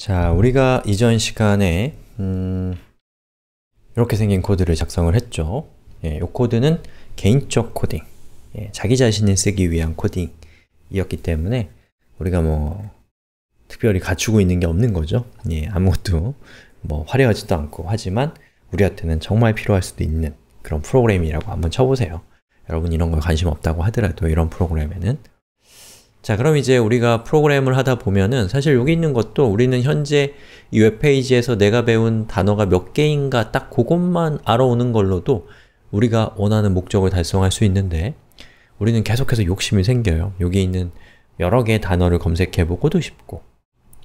자, 우리가 이전 시간에 음, 이렇게 생긴 코드를 작성을 했죠. 예, 이 코드는 개인적 코딩, 예, 자기 자신을 쓰기 위한 코딩이었기 때문에 우리가 뭐 특별히 갖추고 있는 게 없는 거죠. 예, 아무것도 뭐 화려하지도 않고 하지만 우리한테는 정말 필요할 수도 있는 그런 프로그램이라고 한번 쳐보세요. 여러분 이런 거 관심 없다고 하더라도 이런 프로그램에는 자 그럼 이제 우리가 프로그램을 하다 보면은 사실 여기 있는 것도 우리는 현재 이 웹페이지에서 내가 배운 단어가 몇 개인가 딱 그것만 알아오는 걸로도 우리가 원하는 목적을 달성할 수 있는데 우리는 계속해서 욕심이 생겨요. 여기 있는 여러 개의 단어를 검색해보고도 싶고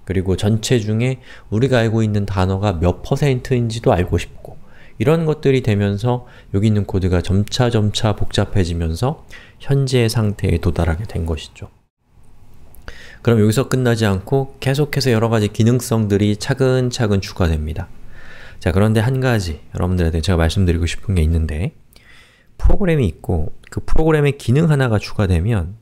그리고 전체 중에 우리가 알고 있는 단어가 몇 퍼센트인지도 알고 싶고 이런 것들이 되면서 여기 있는 코드가 점차점차 복잡해지면서 현재의 상태에 도달하게 된 것이죠. 그럼 여기서 끝나지 않고 계속해서 여러가지 기능성들이 차근차근 추가됩니다. 자 그런데 한 가지 여러분들한테 제가 말씀드리고 싶은 게 있는데 프로그램이 있고 그 프로그램의 기능 하나가 추가되면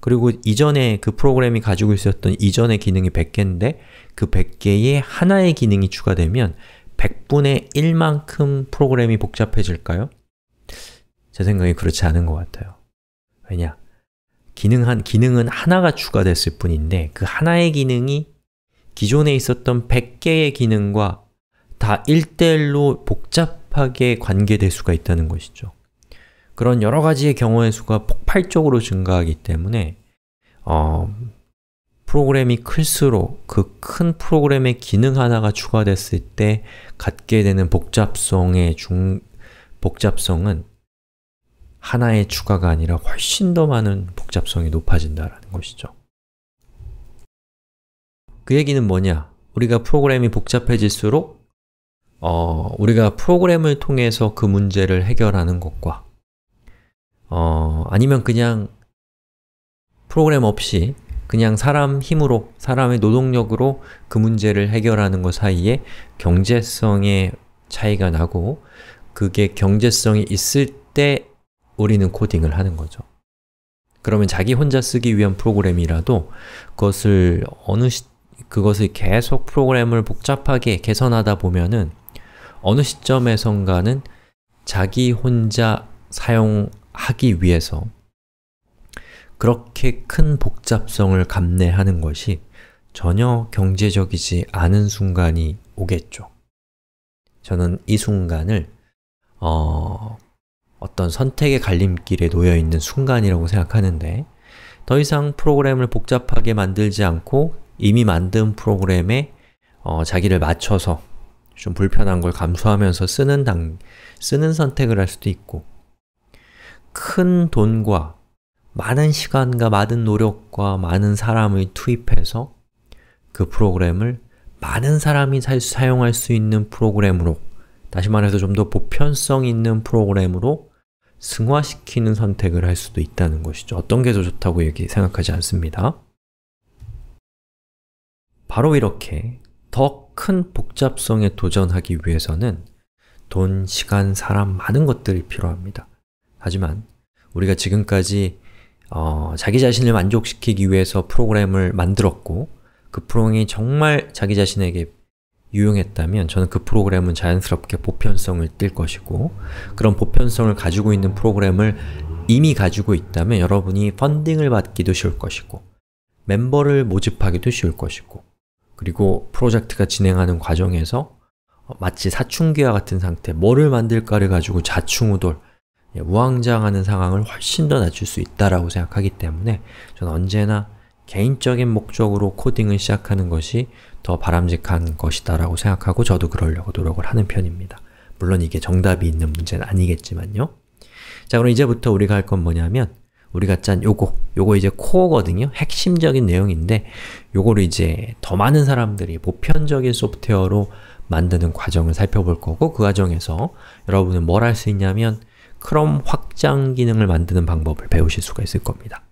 그리고 이전에 그 프로그램이 가지고 있었던 이전의 기능이 100개인데 그 100개에 하나의 기능이 추가되면 100분의 1만큼 프로그램이 복잡해질까요? 제 생각이 그렇지 않은 것 같아요. 왜냐? 기능한 기능은 하나가 추가됐을 뿐인데 그 하나의 기능이 기존에 있었던 100개의 기능과 다 1대1로 복잡하게 관계될 수가 있다는 것이죠. 그런 여러 가지의 경우의 수가 폭발적으로 증가하기 때문에 어, 프로그램이 클수록 그 큰 프로그램의 기능 하나가 추가됐을 때 갖게 되는 복잡성의 중 복잡성은 하나의 추가가 아니라 훨씬 더 많은 복잡성이 높아진다는 것이죠. 그 얘기는 뭐냐? 우리가 프로그램이 복잡해질수록 어, 우리가 프로그램을 통해서 그 문제를 해결하는 것과 어, 아니면 그냥 프로그램 없이 그냥 사람 힘으로, 사람의 노동력으로 그 문제를 해결하는 것 사이에 경제성의 차이가 나고 그게 경제성이 있을 때 우리는 코딩을 하는 거죠. 그러면 자기 혼자 쓰기 위한 프로그램이라도 그것을 어느 시, 그것을 계속 프로그램을 복잡하게 개선하다 보면은 어느 시점에선가는 자기 혼자 사용하기 위해서 그렇게 큰 복잡성을 감내하는 것이 전혀 경제적이지 않은 순간이 오겠죠. 저는 이 순간을 어, 어떤 선택의 갈림길에 놓여 있는 순간이라고 생각하는데 더 이상 프로그램을 복잡하게 만들지 않고 이미 만든 프로그램에 어, 자기를 맞춰서 좀 불편한 걸 감수하면서 쓰는 당, 쓰는 선택을 할 수도 있고 큰 돈과 많은 시간과 많은 노력과 많은 사람의 투입해서 그 프로그램을 많은 사람이 사, 사용할 수 있는 프로그램으로 다시 말해서 좀 더 보편성 있는 프로그램으로 승화시키는 선택을 할 수도 있다는 것이죠. 어떤 게 더 좋다고 얘기 생각하지 않습니다. 바로 이렇게 더 큰 복잡성에 도전하기 위해서는 돈, 시간, 사람 많은 것들이 필요합니다. 하지만 우리가 지금까지 어, 자기 자신을 만족시키기 위해서 프로그램을 만들었고 그 프로그램이 정말 자기 자신에게 유용했다면 저는 그 프로그램은 자연스럽게 보편성을 띨 것이고 그런 보편성을 가지고 있는 프로그램을 이미 가지고 있다면 여러분이 펀딩을 받기도 쉬울 것이고 멤버를 모집하기도 쉬울 것이고 그리고 프로젝트가 진행하는 과정에서 어, 마치 사춘기와 같은 상태 뭐를 만들까를 가지고 자충우돌 예, 우왕좌왕하는 상황을 훨씬 더 낮출 수 있다라고 생각하기 때문에 저는 언제나 개인적인 목적으로 코딩을 시작하는 것이 더 바람직한 것이다라고 생각하고 저도 그러려고 노력을 하는 편입니다. 물론 이게 정답이 있는 문제는 아니겠지만요. 자, 그럼 이제부터 우리가 할 건 뭐냐면 우리가 짠 요거, 요거 이제 코어거든요. 핵심적인 내용인데 요거를 이제 더 많은 사람들이 보편적인 소프트웨어로 만드는 과정을 살펴볼 거고 그 과정에서 여러분은 뭘 할 수 있냐면 크롬 확장 기능을 만드는 방법을 배우실 수가 있을 겁니다.